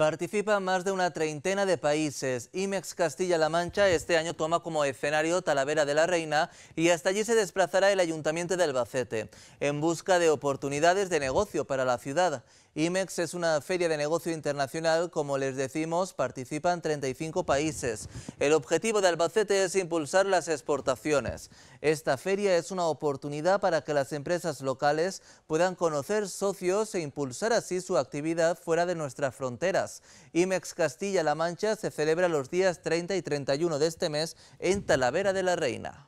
Participan más de una treintena de países. IMEX Castilla-La Mancha este año toma como escenario Talavera de la Reina y hasta allí se desplazará el Ayuntamiento de Albacete en busca de oportunidades de negocio para la ciudad. IMEX es una feria de negocio internacional, como les decimos, participan 35 países. El objetivo de Albacete es impulsar las exportaciones. Esta feria es una oportunidad para que las empresas locales puedan conocer socios e impulsar así su actividad fuera de nuestras fronteras. IMEX Castilla-La Mancha se celebra los días 30 y 31 de este mes en Talavera de la Reina.